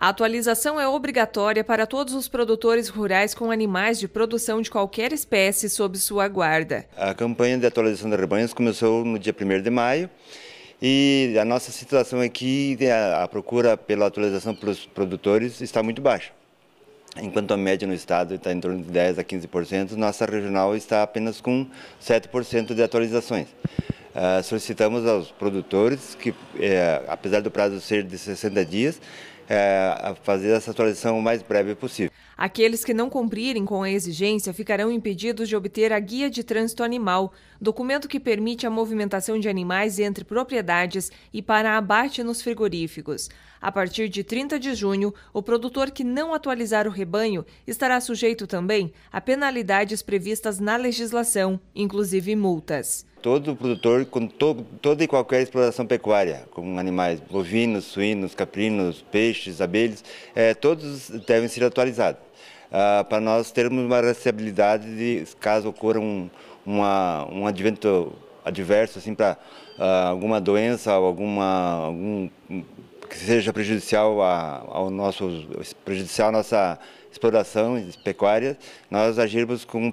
A atualização é obrigatória para todos os produtores rurais com animais de produção de qualquer espécie sob sua guarda. A campanha de atualização de rebanhos começou no dia 1 de maio e a nossa situação aqui, é a procura pela atualização pelos produtores está muito baixa. Enquanto a média no estado está em torno de 10% a 15%, nossa regional está apenas com 7% de atualizações. Uh, solicitamos aos produtores que, eh, apesar do prazo ser de 60 dias, é, fazer essa atualização o mais breve possível. Aqueles que não cumprirem com a exigência ficarão impedidos de obter a Guia de Trânsito Animal, documento que permite a movimentação de animais entre propriedades e para abate nos frigoríficos. A partir de 30 de junho, o produtor que não atualizar o rebanho estará sujeito também a penalidades previstas na legislação, inclusive multas. Todo produtor, com to, toda e qualquer exploração pecuária, com animais bovinos, suínos, caprinos, peixes, abelhas, é, todos devem ser atualizados. Ah, para nós termos uma rastreabilidade de, caso ocorra um, uma, um advento adverso assim, para ah, alguma doença ou alguma, algum, que seja prejudicial a, ao nosso prejudicial à nossa exploração pecuária, nós agirmos com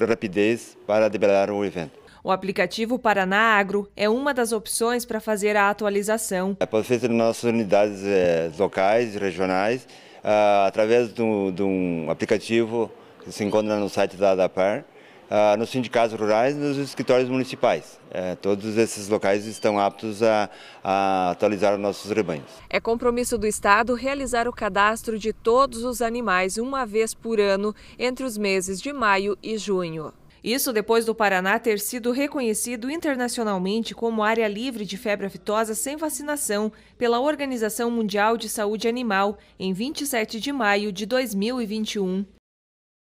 rapidez para debelar o evento. O aplicativo Paraná Agro é uma das opções para fazer a atualização. É para nas nossas unidades é, locais, regionais, ah, através de um aplicativo que se encontra no site da ADAPAR, ah, nos sindicatos rurais e nos escritórios municipais. Eh, todos esses locais estão aptos a, a atualizar os nossos rebanhos. É compromisso do Estado realizar o cadastro de todos os animais uma vez por ano entre os meses de maio e junho. Isso depois do Paraná ter sido reconhecido internacionalmente como área livre de febre aftosa sem vacinação pela Organização Mundial de Saúde Animal em 27 de maio de 2021.